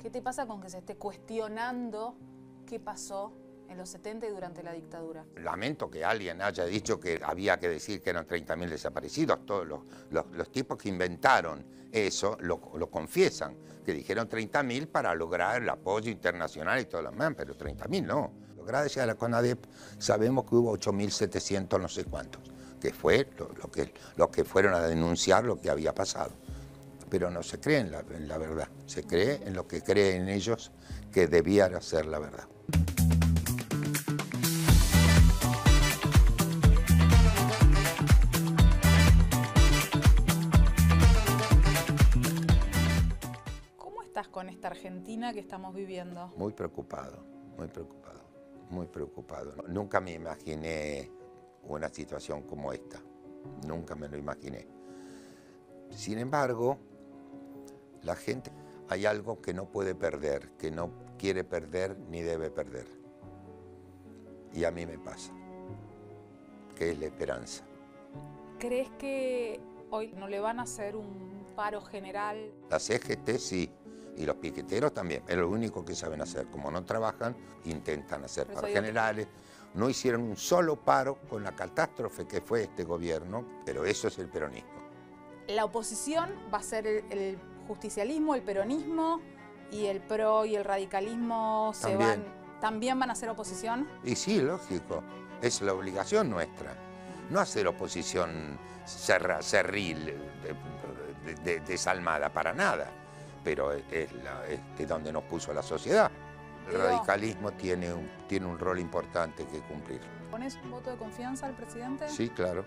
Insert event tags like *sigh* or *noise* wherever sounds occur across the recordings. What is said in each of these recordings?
¿Qué te pasa con que se esté cuestionando qué pasó en los 70 y durante la dictadura. Lamento que alguien haya dicho que había que decir que eran 30.000 desaparecidos. Todos los, los, tipos que inventaron eso lo, confiesan, que dijeron 30.000 para lograr el apoyo internacional y todo lo demás, pero 30.000 no. Gracias a la CONADEP sabemos que hubo 8.700 no sé cuántos, que fue los que, lo que fueron a denunciar lo que había pasado pero no se cree en la, verdad, se cree en lo que creen ellos que debiera ser la verdad. ¿Cómo estás con esta Argentina que estamos viviendo? Muy preocupado, muy preocupado, muy preocupado. Nunca me imaginé una situación como esta, nunca me lo imaginé. Sin embargo, la gente hay algo que no puede perder, que no quiere perder ni debe perder. Y a mí me pasa, que es la esperanza. ¿Crees que hoy no le van a hacer un paro general? Las CGT e sí, y los piqueteros también, es lo único que saben hacer. Como no trabajan, intentan hacer paros generales. No hicieron un solo paro con la catástrofe que fue este gobierno, pero eso es el peronismo. La oposición va a ser el justicialismo, el peronismo y el pro y el radicalismo se también. van, también van a hacer oposición. Y sí, lógico, es la obligación nuestra, no hacer oposición cerra, cerril, desalmada para nada, pero es, la, donde nos puso la sociedad. El radicalismo tiene tiene un rol importante que cumplir. ¿Pones un voto de confianza al presidente? Sí, claro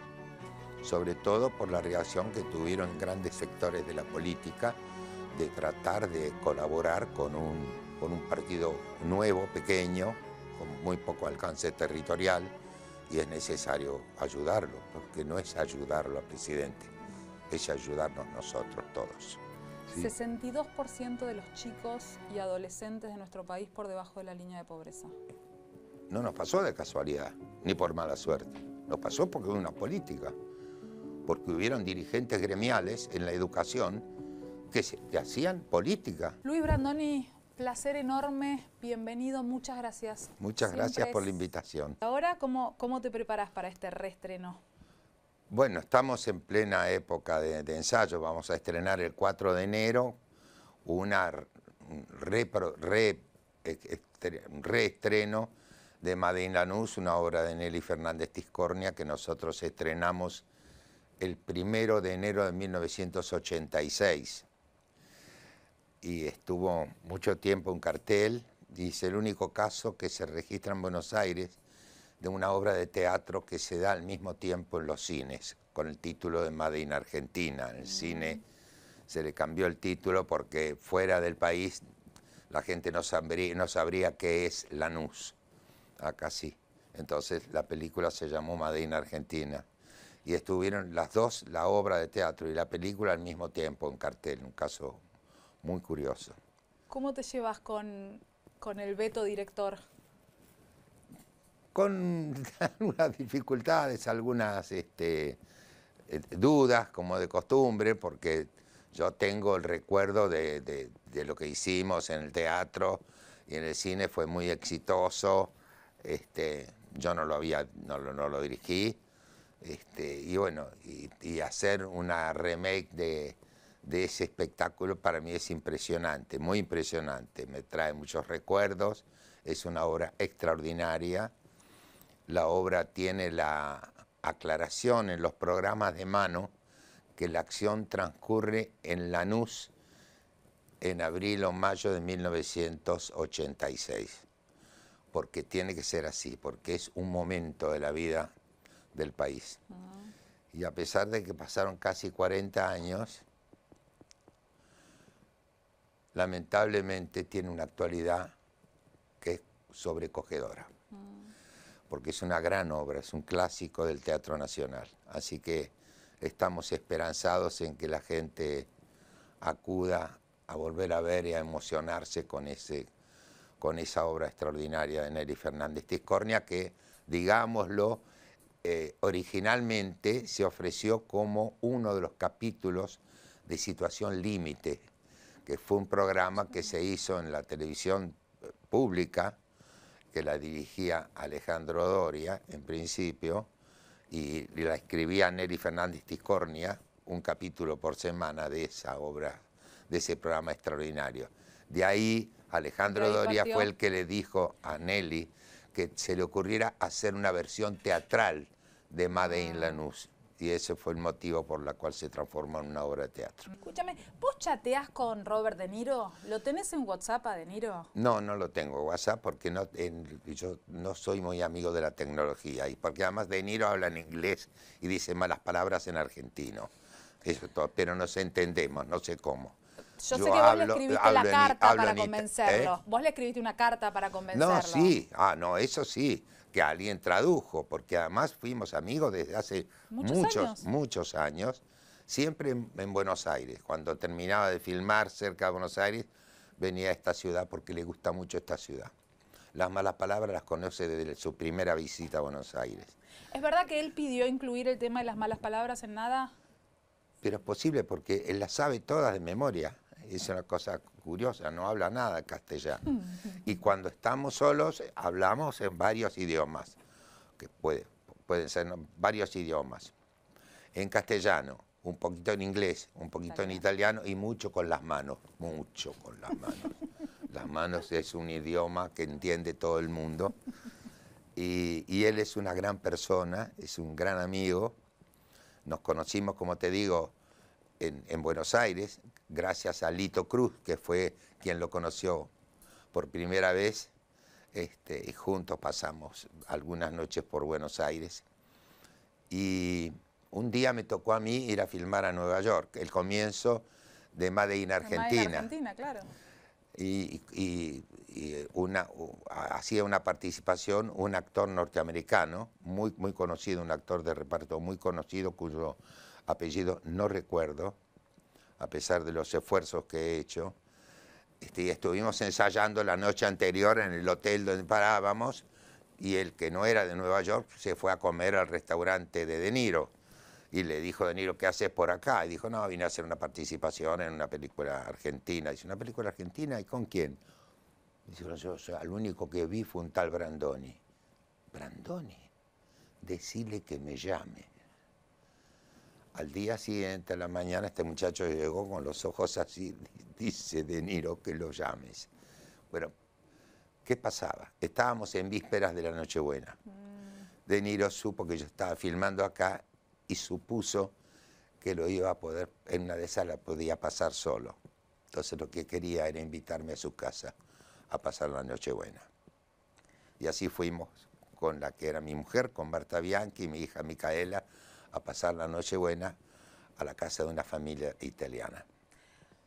sobre todo por la reacción que tuvieron grandes sectores de la política de tratar de colaborar con un, con un partido nuevo, pequeño, con muy poco alcance territorial, y es necesario ayudarlo, porque no es ayudarlo al presidente, es ayudarnos nosotros todos. 62% de los chicos y adolescentes de nuestro país por debajo de la línea de pobreza. No nos pasó de casualidad, ni por mala suerte, nos pasó porque hubo una política porque hubieron dirigentes gremiales en la educación que, se, hacían política. Luis Brandoni, placer enorme, bienvenido, muchas gracias. Muchas gracias por la invitación. Ahora, ¿cómo, cómo te preparas para este reestreno? Bueno, estamos en plena época de, ensayo, vamos a estrenar el 4 de enero una reestreno de Madeleine Lanús, una obra de Nelly Fernández Tiscornia que nosotros estrenamos el primero de enero de 1986 y estuvo mucho tiempo en cartel. Dice, el único caso que se registra en Buenos Aires de una obra de teatro que se da al mismo tiempo en los cines, con el título de Made in Argentina. En el mm. cine se le cambió el título porque fuera del país la gente no sabría, no sabría qué es Lanús. Acá sí. Entonces la película se llamó Made in Argentina y estuvieron las dos, la obra de teatro y la película al mismo tiempo en cartel, un caso muy curioso. ¿Cómo te llevas con, con el veto director? Con *laughs* algunas dificultades, algunas este, eh, dudas, como de costumbre, porque yo tengo el recuerdo de, de, de, lo que hicimos en el teatro y en el cine, fue muy exitoso. Este, yo no lo, había, no, no lo dirigí, este, y bueno, y, hacer una remake de, de, ese espectáculo para mí es impresionante, muy impresionante, me trae muchos recuerdos, es una obra extraordinaria, la obra tiene la aclaración en los programas de mano que la acción transcurre en Lanús en abril o mayo de 1986, porque tiene que ser así, porque es un momento de la vida del país. Y a pesar de que pasaron casi 40 años, lamentablemente tiene una actualidad que es sobrecogedora, porque es una gran obra, es un clásico del Teatro Nacional. Así que estamos esperanzados en que la gente acuda a volver a ver y a emocionarse con, ese, con esa obra extraordinaria de Nelly Fernández Tiscornia que, digámoslo, eh, originalmente se ofreció como uno de los capítulos de Situación Límite, que fue un programa que se hizo en la televisión eh, pública, que la dirigía Alejandro Doria en principio, y la escribía Nelly Fernández Tiscornia, un capítulo por semana de esa obra, de ese programa extraordinario. De ahí Alejandro Doria fue el que le dijo a Nelly que se le ocurriera hacer una versión teatral de Made in ah. Lanús. Y ese fue el motivo por la cual se transformó en una obra de teatro. Escúchame, ¿vos chateás con Robert De Niro? ¿Lo tenés en WhatsApp a De Niro? No, no lo tengo WhatsApp porque no, yo no soy muy amigo de la tecnología. Y porque además De Niro habla en inglés y dice malas palabras en argentino. Eso todo, pero nos entendemos, no sé cómo. Yo, sé que vos le escribiste la carta para convencerlo. ¿eh? Vos le escribiste una carta para convencerlo. No, sí. Ah, no, eso sí. Que alguien tradujo, porque además fuimos amigos desde hace muchos, muchos años. siempre en, Buenos Aires. Cuando terminaba de filmar cerca de Buenos Aires, venía a esta ciudad porque le gusta mucho esta ciudad. Las malas palabras las conoce desde su primera visita a Buenos Aires. ¿Es verdad que él pidió incluir el tema de las malas palabras en nada? Pero es posible porque él las sabe todas de memoria. Es una cosa curiosa, no habla nada castellano. Mm. Y cuando estamos solos, hablamos en varios idiomas, que puede, pueden ser varios idiomas. En castellano, un poquito en inglés, un poquito en italiano y mucho con las manos, mucho con las manos. las manos es un idioma que entiende todo el mundo. Y, y, él es una gran persona, es un gran amigo. Nos conocimos, como te digo, en, Buenos Aires, gracias a Lito Cruz, que fue quien lo conoció por primera vez, este, y juntos pasamos algunas noches por Buenos Aires. Y un día me tocó a mí ir a filmar a Nueva York, el comienzo de Made in Argentina. Argentina, claro. Y, y una, hacía una participación un actor norteamericano, muy, muy conocido, un actor de reparto muy conocido, cuyo apellido no recuerdo, a pesar de los esfuerzos que he hecho. Este, estuvimos ensayando la noche anterior en el hotel donde parábamos y el que no era de Nueva York se fue a comer al restaurante de De Niro. Y le dijo De Niro, ¿qué haces por acá? Y dijo, no, vine a hacer una participación en una película argentina. Dice, ¿una película argentina? ¿Y con quién? Dice, yo, el único que vi fue un tal Brandoni. Brandoni, decile que me llame. Al día siguiente, a la mañana, este muchacho llegó con los ojos así, *laughs* dice De Niro que lo llames. Bueno, ¿qué pasaba? Estábamos en vísperas de la Nochebuena. Mm. De Niro supo que yo estaba filmando acá y supuso que lo iba a poder, en una de esas la podía pasar solo. Entonces lo que quería era invitarme a su casa a pasar la Nochebuena. Y así fuimos con la que era mi mujer, con Marta Bianchi, mi hija Micaela, a pasar la Nochebuena a la casa de una familia italiana.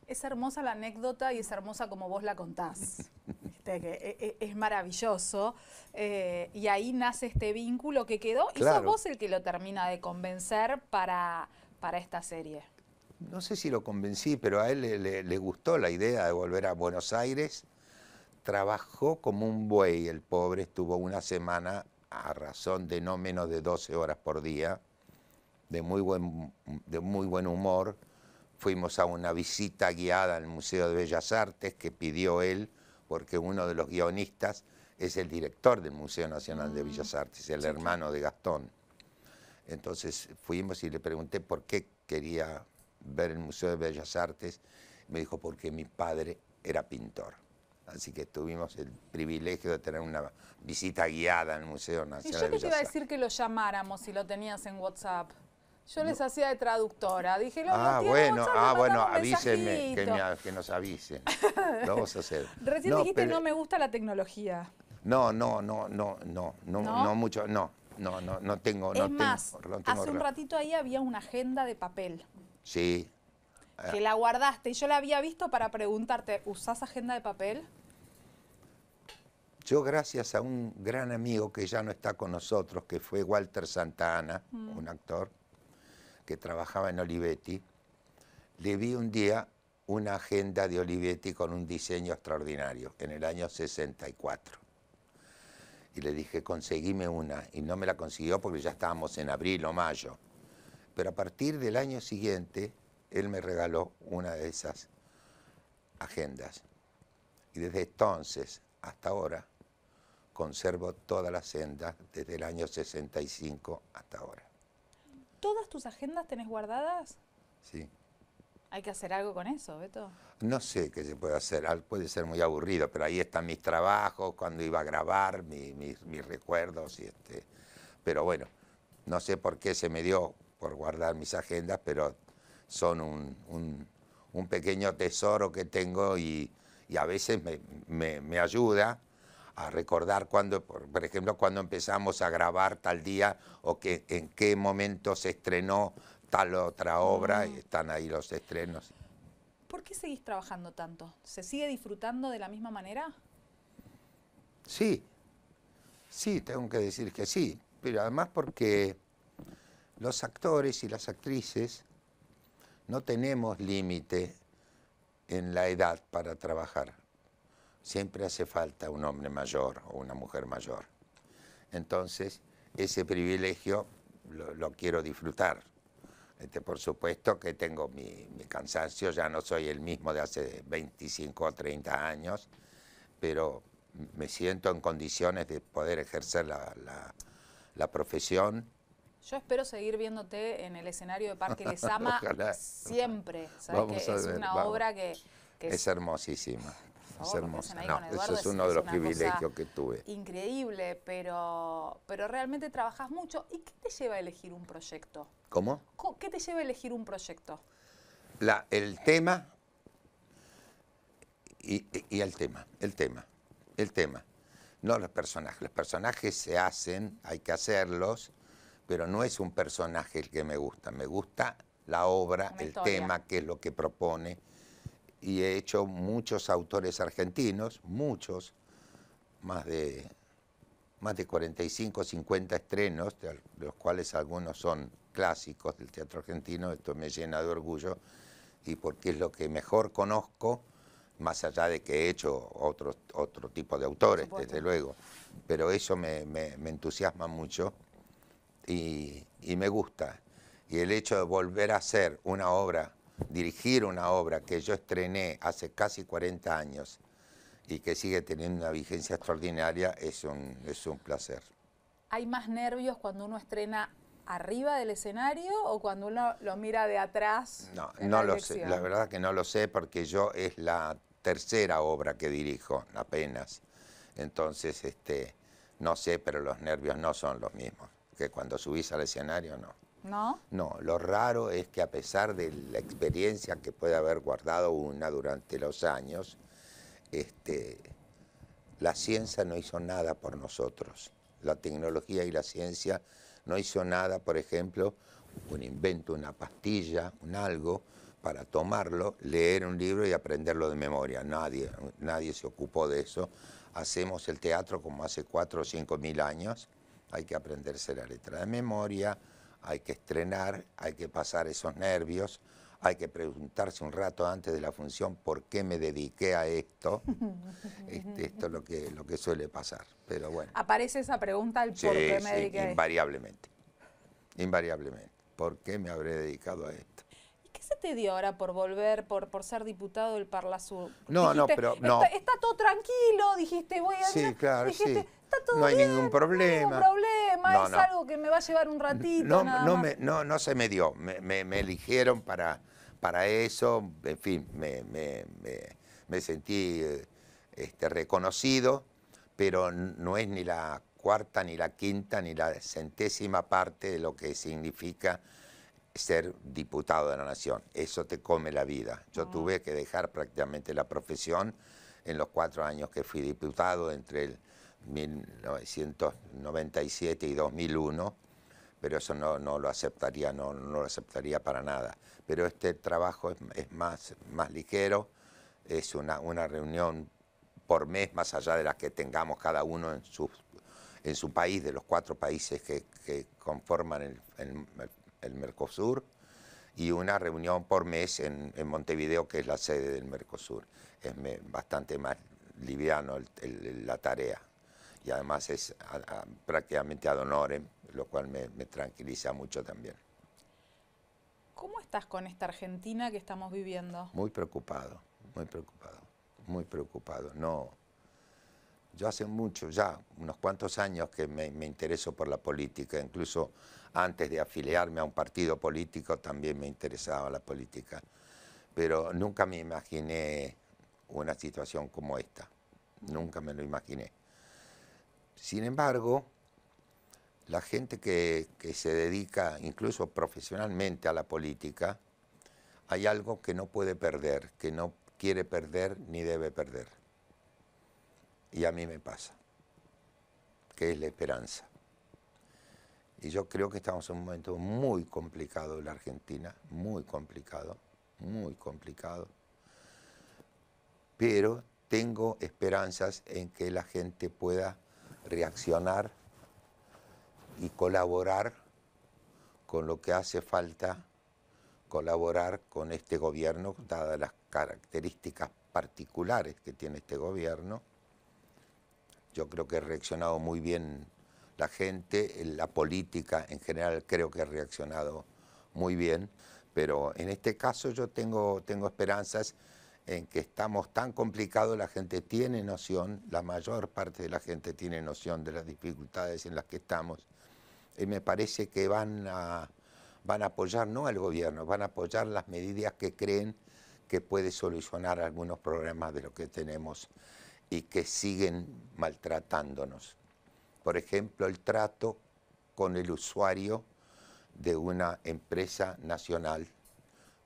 Es hermosa la anécdota y es hermosa como vos la contás. *laughs* Este, eh, eh, es, maravilloso. Eh, y ahí nace este vínculo que quedó. Y sos vos el que lo termina de convencer para, para esta serie. No sé si lo convencí, pero a él le, le gustó la idea de volver a Buenos Aires. Trabajó como un buey, el pobre, estuvo una semana a razón de no menos de 12 horas por día de muy buen, de muy buen humor. Fuimos a una visita guiada al Museo de Bellas Artes que pidió él, porque uno de los guionistas es el director del Museo Nacional de ah, Bellas Artes, el hermano de Gastón. Entonces fuimos y le pregunté por qué quería ver el Museo de Bellas Artes. Me dijo, porque mi padre era pintor. Así que tuvimos el privilegio de tener una visita guiada al Museo Nacional. Y yo te iba a decir que lo llamáramos si lo tenías en WhatsApp. Yo les hacía de traductora. Dije, lo Ah, bueno, ah, bueno, avísenme, que, nos avisen. *laughs* lo vamos a hacer. Recién dijiste, no me gusta la tecnología. No, no, no, no, no, no, no mucho, no, no, no, no tengo. Es no más, hace un ratito ahí había una agenda de papel. Sí. Que la guardaste y yo la había visto para preguntarte, ¿usás agenda de papel? Yo, gracias a un gran amigo que ya no está con nosotros, que fue Walter Santana, mm. un actor, que trabajaba en Olivetti, le vi un día una agenda de Olivetti con un diseño extraordinario, en el año 64. Y le dije, conseguime una, y no me la consiguió porque ya estábamos en abril o mayo. Pero a partir del año siguiente, él me regaló una de esas agendas. Y desde entonces hasta ahora, conservo todas las agendas desde el año 65 hasta ahora. ¿Todas tus agendas tenés guardadas? Sí. Hay que hacer algo con eso, Beto. No sé qué se puede hacer, puede ser muy aburrido, pero ahí están mis trabajos, cuando iba a grabar, mis, recuerdos. Y este, pero bueno, no sé por qué se me dio por guardar mis agendas, pero son un, pequeño tesoro que tengo y, y a veces me, me, me ayuda a recordar cuando, por ejemplo, cuando empezamos a grabar tal día o que, en qué momento se estrenó tal otra obra, mm. y están ahí los estrenos. ¿Por qué seguís trabajando tanto? ¿Se sigue disfrutando de la misma manera? Sí, sí, tengo que decir que sí, pero además porque los actores y las actrices no tenemos límite en la edad para trabajar siempre hace falta un hombre mayor o una mujer mayor. Entonces, ese privilegio lo, quiero disfrutar. Este, por supuesto que tengo mi, cansancio, ya no soy el mismo de hace 25 o 30 años, pero me siento en condiciones de poder ejercer la, profesión yo espero seguir viéndote en el escenario de Parque Lesama *laughs* siempre. es una obra que, es hermosísima. Es hermosa. No, eso es uno de los privilegios que tuve. Increíble, pero, pero realmente trabajas mucho. ¿Y qué te lleva a elegir un proyecto? ¿Cómo? ¿Qué te lleva a elegir un proyecto? La, el tema y, el tema, el tema, el tema. No los personajes. Los personajes se hacen, hay que hacerlos, pero no es un personaje el que me gusta. Me gusta la obra, el tema, qué es lo que propone y he hecho muchos autores argentinos, muchos, más de, más de 45, 50 estrenos, de los cuales algunos son clásicos del teatro argentino, esto me llena de orgullo y porque es lo que mejor conozco, más allá de que he hecho otro, otro tipo de autores, desde luego, pero eso me, entusiasma mucho y, y me gusta. Y el hecho de volver a hacer una obra dirigir una obra que yo estrené hace casi 40 años y que sigue teniendo una vigencia extraordinaria es un, es un placer. ¿Hay más nervios cuando uno estrena arriba del escenario o cuando uno lo mira de atrás? No, no lo sé. La verdad que no lo sé porque yo es la tercera obra que dirijo apenas. Entonces, este, no sé, pero los nervios no son los mismos que cuando subís al escenario, no. ¿No? No, lo raro es que a pesar de la experiencia que puede haber guardado una durante los años, este, la ciencia no hizo nada por nosotros. La tecnología y la ciencia no hizo nada, por ejemplo, un invento, una pastilla, un algo, para tomarlo, leer un libro y aprenderlo de memoria. Nadie, nadie se ocupó de eso. Hacemos el teatro como hace cuatro o cinco mil años. Hay que aprenderse la letra de memoria, hay que estrenar, hay que pasar esos nervios, hay que preguntarse un rato antes de la función por qué me dediqué a esto. *laughs* Este, esto es lo que, lo que suele pasar, pero bueno. Aparece esa pregunta el por qué me dediqué Invariablemente, invariablemente. ¿Por qué me habré dedicado a esto? ¿Qué se te dio ahora por volver, por, por ser diputado del Parla No, no, pero no. Está, todo tranquilo, dijiste, voy a... Sí, claro, dijiste, Está no hay ningún problema. No hay ningún problema, es algo que me va a llevar un ratito. No, no, se me dio, me, me, eligieron para, para eso, en fin, me, sentí eh, este, reconocido, pero no es ni la cuarta, ni la quinta, ni la centésima parte de lo que significa ser diputado de la nación. Eso te come la vida. Yo ah. tuve que dejar prácticamente la profesión en los cuatro años que fui diputado, entre el 1997 y 2001, pero eso no, no lo aceptaría, no, no, lo aceptaría para nada. Pero este trabajo es, más, más ligero, es una, una reunión por mes, más allá de las que tengamos cada uno en su, en su país, de los cuatro países que, conforman el, el Mercosur, y una reunión por mes en, Montevideo, que es la sede del Mercosur. Es bastante más liviano la tarea y además es prácticamente a, prácticamente ad honorem, lo cual me, tranquiliza mucho también. ¿Cómo estás con esta Argentina que estamos viviendo? Muy preocupado, muy preocupado, muy preocupado. No, yo hace mucho, ya unos cuantos años que me, me, intereso por la política, incluso antes de afiliarme a un partido político también me interesaba la política, pero nunca me imaginé una situación como esta, nunca me lo imaginé. Sin embargo, la gente que, que se dedica incluso profesionalmente a la política, hay algo que no puede perder, que no quiere perder ni debe perder y a mí me pasa, que es la esperanza. Y yo creo que estamos en un momento muy complicado en la Argentina, muy complicado, muy complicado. Pero tengo esperanzas en que la gente pueda reaccionar y colaborar con lo que hace falta colaborar con este gobierno, dadas las características particulares que tiene este gobierno, yo creo que ha reaccionado muy bien la gente, la política en general creo que ha reaccionado muy bien, pero en este caso yo tengo, tengo esperanzas en que estamos tan complicados, la gente tiene noción, la mayor parte de la gente tiene noción de las dificultades en las que estamos, y me parece que van a, van a apoyar no al gobierno, van a apoyar las medidas que creen que puede solucionar algunos problemas de los que tenemos y que siguen maltratándonos. Por ejemplo, el trato con el usuario de una empresa nacional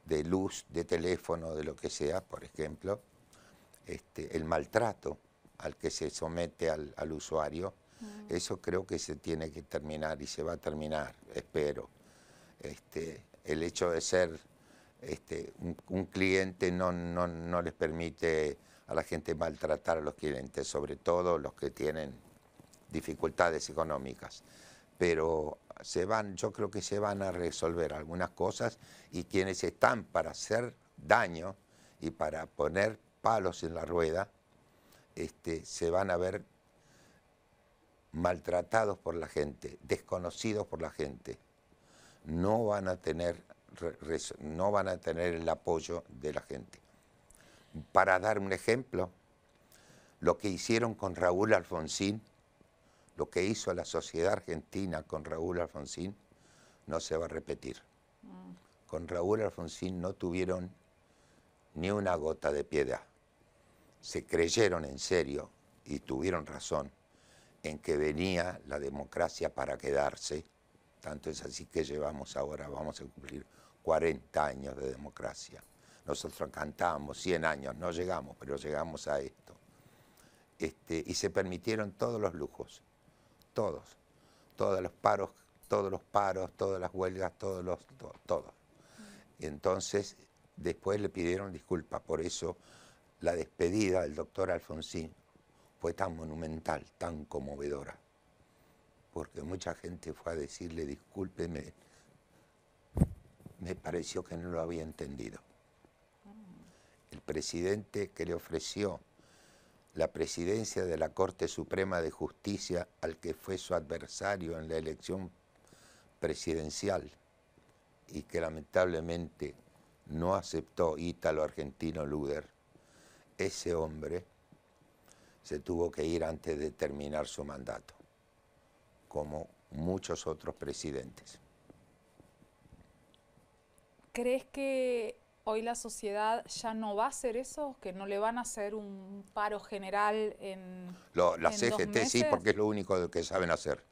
de luz, de teléfono, de lo que sea, por ejemplo, este, el maltrato al que se somete al, usuario, mm. eso creo que se tiene que terminar y se va a terminar, espero. Este, el hecho de ser este, un, cliente no, no, no les permite a la gente maltratar a los clientes, sobre todo los que tienen dificultades económicas. Pero se van, yo creo que se van a resolver algunas cosas y quienes están para hacer daño y para poner palos en la rueda, este, se van a ver maltratados por la gente, desconocidos por la gente. No van a tener, no van a tener el apoyo de la gente. Para dar un ejemplo, lo que hicieron con Raúl Alfonsín, lo que hizo la sociedad argentina con Raúl Alfonsín, no se va a repetir. Con Raúl Alfonsín no tuvieron ni una gota de piedad. Se creyeron en serio y tuvieron razón en que venía la democracia para quedarse. Tanto es así que llevamos ahora, vamos a cumplir 40 años de democracia nosotros cantábamos 100 años, no llegamos, pero llegamos a esto. Este, y se permitieron todos los lujos, todos, todos los paros, todos los paros, todas las huelgas, todos los, Entonces, después le pidieron disculpas, por eso la despedida del doctor Alfonsín fue tan monumental, tan conmovedora, porque mucha gente fue a decirle discúlpeme, me pareció que no lo había entendido el presidente que le ofreció la presidencia de la Corte Suprema de Justicia al que fue su adversario en la elección presidencial y que lamentablemente no aceptó Ítalo Argentino Luder, ese hombre se tuvo que ir antes de terminar su mandato, como muchos otros presidentes. ¿Crees que hoy la sociedad ya no va a hacer eso, que no le van a hacer un paro general en. Lo, la CGT e sí, porque es lo único que saben hacer.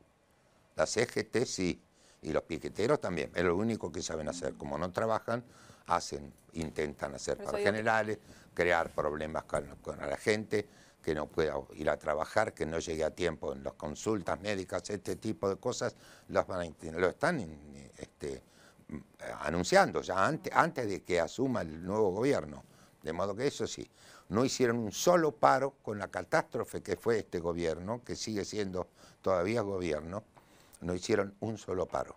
las CGT e sí, y los piqueteros también, es lo único que saben hacer. Como no trabajan, hacen, intentan hacer paros generales, crear problemas con, la gente que no pueda ir a trabajar, que no llegue a tiempo en las consultas médicas, este tipo de cosas, las van a, lo están este, eh, anunciando ya antes, antes de que asuma el nuevo gobierno. De modo que eso sí, no hicieron un solo paro con la catástrofe que fue este gobierno, que sigue siendo todavía gobierno, no hicieron un solo paro.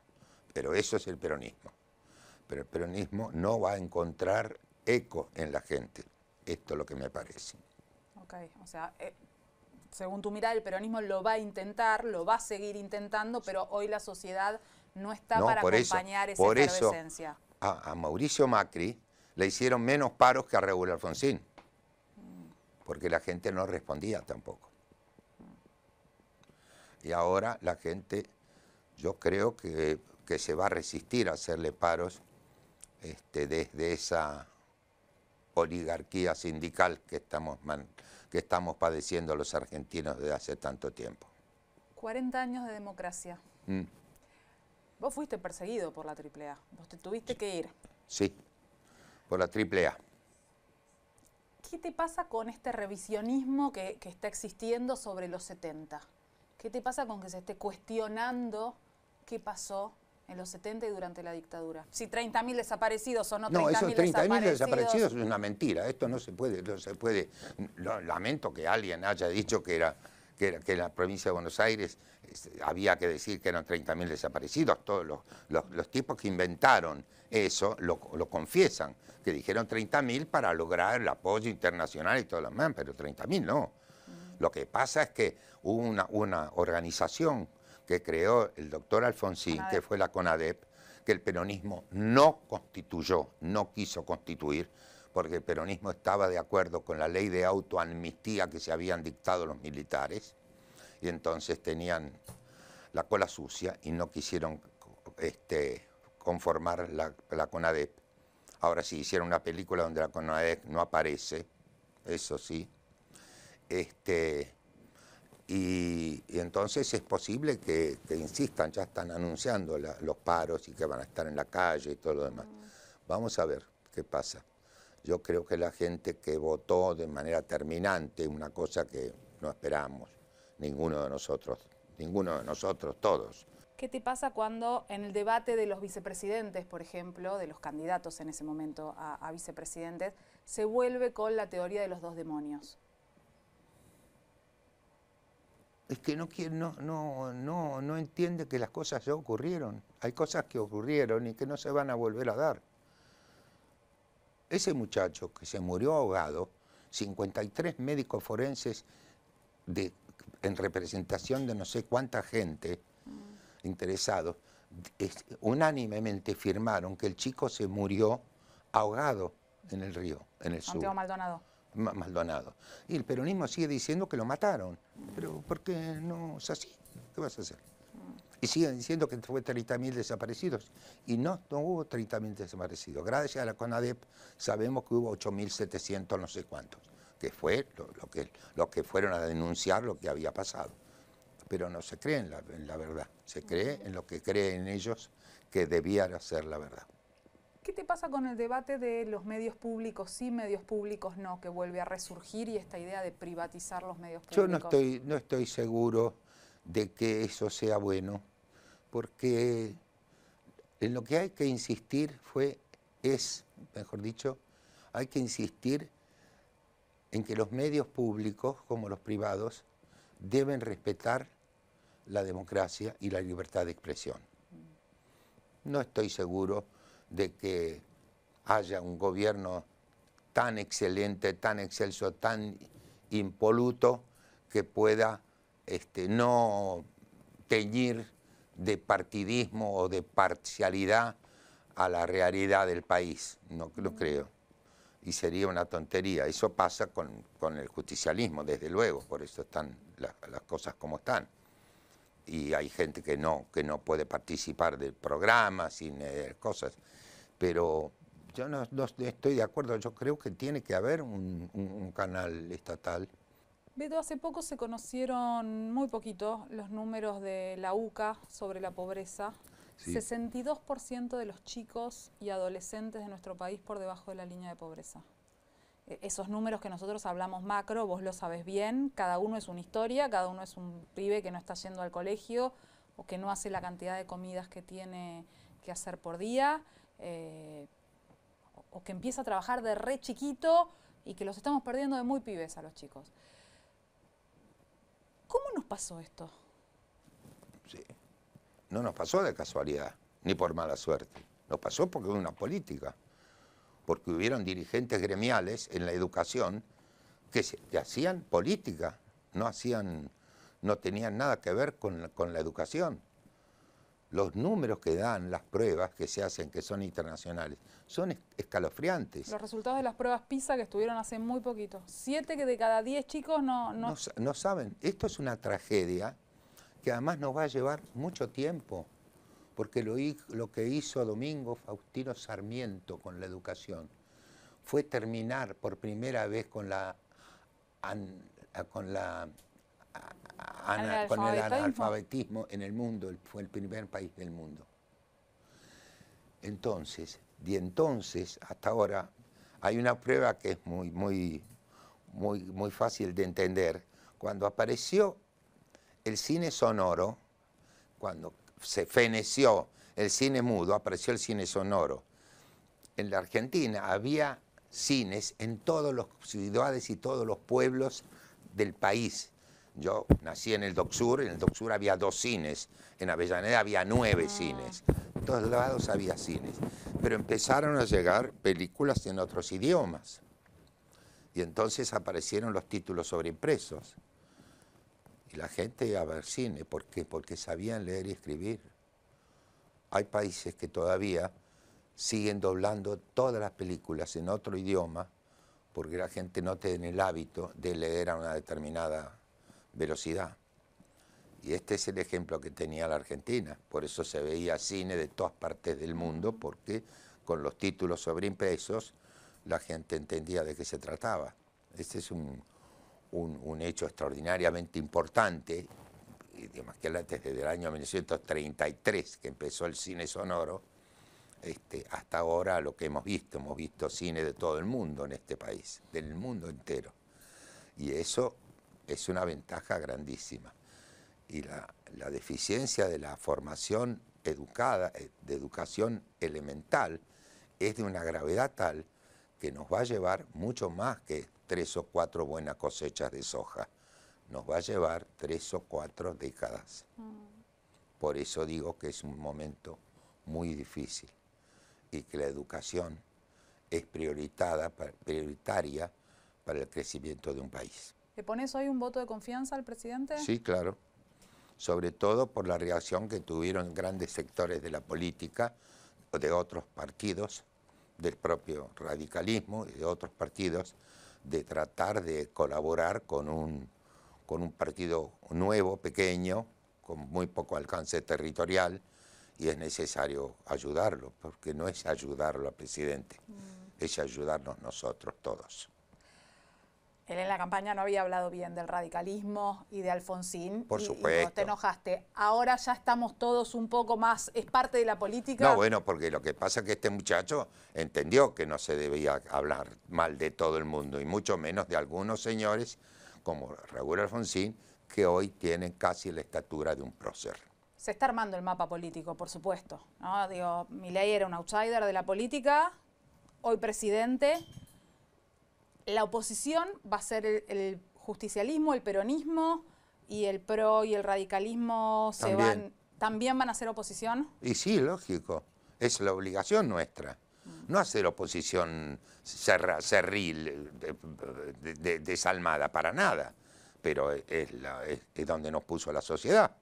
Pero eso es el peronismo. Pero el peronismo no va a encontrar eco en la gente. Esto es lo que me parece. Ok, o sea, eh, según tu mirada, el peronismo lo va a intentar, lo va a seguir intentando, pero hoy la sociedad no está para acompañar esa por Eso a, Mauricio Macri le hicieron menos paros que a Raúl Alfonsín, porque la gente no respondía tampoco. Y ahora la gente, yo creo que, se va a resistir a hacerle paros este, desde esa oligarquía sindical que estamos, que estamos padeciendo los argentinos desde hace tanto tiempo. 40 años de democracia. Mm. Vos fuiste perseguido por la AAA, vos te tuviste que ir. Sí, por la AAA. ¿Qué te pasa con este revisionismo que, está existiendo sobre los 70? ¿Qué te pasa con que se esté cuestionando qué pasó en los 70 y durante la dictadura. Si 30.000 desaparecidos o no 30.000 No, esos 30.000 desaparecidos... es una mentira. Esto no se puede, no se puede. lamento que alguien haya dicho que era que, en la provincia de Buenos Aires este, había que decir que eran 30.000 desaparecidos, todos los, tipos que inventaron eso lo, confiesan, que dijeron 30.000 para lograr el apoyo internacional y todo lo demás, pero 30.000 no. Lo que pasa es que hubo una, organización que creó el doctor Alfonsín, que fue la CONADEP, que el peronismo no constituyó, no quiso constituir, porque el peronismo estaba de acuerdo con la ley de autoamnistía que se habían dictado los militares, y entonces tenían la cola sucia y no quisieron este, conformar la, CONADEP. Ahora sí, hicieron una película donde la CONADEP no aparece, eso sí. Este, y, entonces es posible que, insistan, ya están anunciando los paros y que van a estar en la calle y todo lo demás. Mm. Vamos a ver qué pasa yo creo que la gente que votó de manera terminante, una cosa que no esperamos, ninguno de nosotros, ninguno de nosotros, todos. ¿Qué te pasa cuando en el debate de los vicepresidentes, por ejemplo, de los candidatos en ese momento a, vicepresidentes, se vuelve con la teoría de los dos demonios? Es que no, no, no, no, no entiende que las cosas ya ocurrieron. Hay cosas que ocurrieron y que no se van a volver a dar. Ese muchacho que se murió ahogado, 53 médicos forenses de, en representación de no sé cuánta gente mm. interesada, unánimemente firmaron que el chico se murió ahogado en el río, en el sur. Maldonado. Maldonado. Y el peronismo sigue diciendo que lo mataron, pero ¿por qué no es así. ¿Qué vas a hacer? y siguen diciendo que fue 30.000 desaparecidos. Y no, no hubo 30.000 desaparecidos. Gracias a la CONADEP sabemos que hubo 8.700 no sé cuántos, que fue lo, que, lo que fueron a denunciar lo que había pasado. Pero no se cree en la, verdad, se cree en lo que creen ellos que debían ser la verdad. ¿Qué te pasa con el debate de los medios públicos sí, medios públicos no, que vuelve a resurgir y esta idea de privatizar los medios públicos? Yo no estoy, no estoy seguro de que eso sea bueno porque en lo que hay que insistir fue, es, mejor dicho, hay que insistir en que los medios públicos como los privados deben respetar la democracia y la libertad de expresión. No estoy seguro de que haya un gobierno tan excelente, tan excelso, tan impoluto que pueda este, no teñir de partidismo o de parcialidad a la realidad del país. No lo mm. creo. Y sería una tontería. Eso pasa con, el justicialismo, desde luego, por eso están las cosas como están. Y hay gente que no, que no puede participar del programa, sin eh, cosas. Pero yo no, estoy de acuerdo, yo creo que tiene que haber un canal estatal hace poco se conocieron muy poquito los números de la UCA sobre la pobreza. 62% de los chicos y adolescentes de nuestro país por debajo de la línea de pobreza. E, esos números que nosotros hablamos macro, vos lo sabes bien, cada uno es una historia, cada uno es un pibe que no está yendo al colegio o que no hace la cantidad de comidas que tiene que hacer por día, eh, o que empieza a trabajar de re chiquito y que los estamos perdiendo de muy pibes a los chicos pasó esto? Sí. No nos pasó de casualidad, ni por mala suerte. Nos pasó porque hubo una política. Porque hubieron dirigentes gremiales en la educación que, se, hacían política, no, hacían, no tenían nada que ver con, con la educación los números que dan las pruebas que se hacen, que son internacionales, son escalofriantes. Los resultados de las pruebas PISA que estuvieron hace muy poquito. Siete que de cada diez chicos no, no... saben. Esto es una tragedia que además nos va a llevar mucho tiempo, porque lo, lo que hizo Domingo Faustino Sarmiento con la educación fue terminar por primera vez con la, con la con el analfabetismo en el mundo, fue el primer país del mundo. Entonces, de entonces hasta ahora, hay una prueba que es muy, muy, muy, muy fácil de entender. Cuando apareció el cine sonoro, cuando se feneció el cine mudo, apareció el cine sonoro. En la Argentina había cines en todas las ciudades y todos los pueblos del país. Yo nací en el Doxur, en el Doxur Sur había dos cines, en Avellaneda había nueve ah. cines, en todos lados había cines, pero empezaron a llegar películas en otros idiomas. Y entonces aparecieron los títulos sobreimpresos. Y la gente iba a ver cine, ¿por qué? Porque sabían leer y escribir. Hay países que todavía siguen doblando todas las películas en otro idioma porque la gente no tiene el hábito de leer a una determinada velocidad. Y este es el ejemplo que tenía la Argentina. Por eso se veía cine de todas partes del mundo, porque con los títulos impresos la gente entendía de qué se trataba. Este es un, hecho extraordinariamente importante, y desde el año 1933 que empezó el cine sonoro, este, hasta ahora lo que hemos visto, hemos visto cine de todo el mundo en este país, del mundo entero. Y eso es una ventaja grandísima. Y la, deficiencia de la formación educada, eh, de educación elemental, es de una gravedad tal que nos va a llevar mucho más que tres o cuatro buenas cosechas de soja. Nos va a llevar tres o cuatro décadas. Mm. Por eso digo que es un momento muy difícil y que la educación es prioritaria para el crecimiento de un país. ¿Le pones hoy un voto de confianza al presidente? Sí, claro. Sobre todo por la reacción que tuvieron grandes sectores de la política, de otros partidos, del propio radicalismo y de otros partidos, de tratar de colaborar con un, con un partido nuevo, pequeño, con muy poco alcance territorial, y es necesario ayudarlo, porque no es ayudarlo al presidente, mm. es ayudarnos nosotros todos él en la campaña no había hablado bien del radicalismo y de Alfonsín. Por supuesto. Y te enojaste. Ahora ya estamos todos un poco más, es parte de la política. No, bueno, porque lo que pasa es que este muchacho entendió que no se debía hablar mal de todo el mundo y mucho menos de algunos señores como Raúl Alfonsín, que hoy tienen casi la estatura de un prócer. Se está armando el mapa político, por supuesto. ¿no? Digo, Milei era un outsider de la política, hoy presidente, la oposición va a ser el, justicialismo, el peronismo y el pro y el radicalismo se también. van también van a ser oposición. Y sí, lógico, es la obligación nuestra. No hacer oposición cerra, cerril, desalmada, para nada, pero es, la, donde nos puso la sociedad.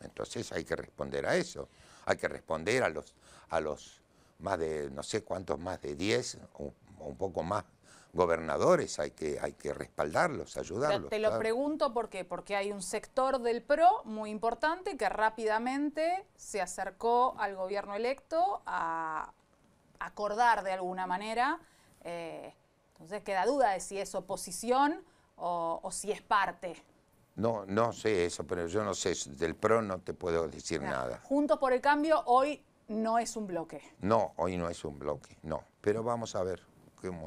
Entonces hay que responder a eso, hay que responder a los, a los más de, no sé cuántos, más de 10 o un poco más gobernadores, hay que, hay que respaldarlos, ayudarlos. Te lo pregunto por qué, porque hay un sector del PRO muy importante que rápidamente se acercó al gobierno electo a acordar de alguna manera. Eh, entonces queda duda de si es oposición o, si es parte. No, no sé eso, pero yo no sé, del PRO no te puedo decir nada. Juntos por el cambio hoy no es un bloque. No, hoy no es un bloque, no, pero vamos a ver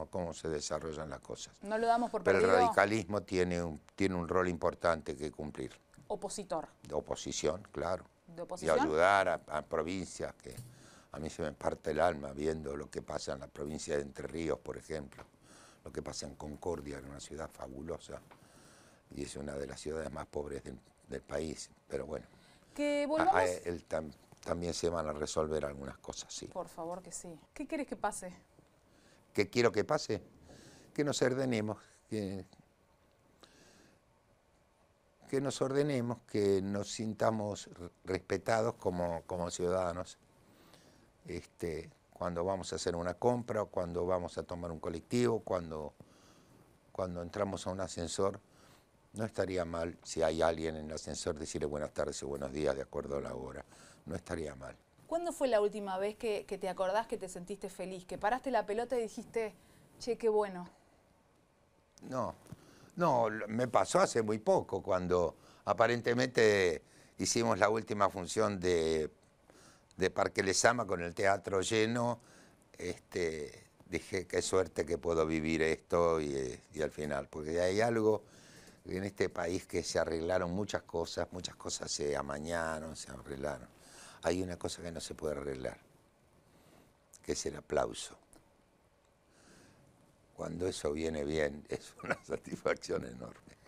cómo, se desarrollan las cosas. No lo damos por Pero el radicalismo tiene un, tiene un rol importante que cumplir. Opositor. De oposición, claro. De oposición. Y ayudar a, provincias que a mí se me parte el alma viendo lo que pasa en la provincia de Entre Ríos, por ejemplo, lo que pasa en Concordia, que una ciudad fabulosa y es una de las ciudades más pobres del, país. Pero bueno, que volvamos... también se van a resolver algunas cosas, sí. Por favor que sí. ¿Qué quieres que pase? ¿Qué quiero que pase? Que nos ordenemos, que, nos ordenemos, que nos sintamos respetados como, ciudadanos. Este, cuando vamos a hacer una compra, cuando vamos a tomar un colectivo, cuando, cuando entramos a un ascensor, no estaría mal si hay alguien en el ascensor decirle buenas tardes o buenos días de acuerdo a la hora. No estaría mal. ¿Cuándo fue la última vez que, te acordás que te sentiste feliz? Que paraste la pelota y dijiste, che, qué bueno. No, no, me pasó hace muy poco, cuando aparentemente hicimos la última función de, Parque Lezama con el teatro lleno. Este, dije, qué suerte que puedo vivir esto y, y al final, porque hay algo en este país que se arreglaron muchas cosas, muchas cosas se amañaron, se arreglaron hay una cosa que no se puede arreglar, que es el aplauso. Cuando eso viene bien, es una *laughs* satisfacción enorme.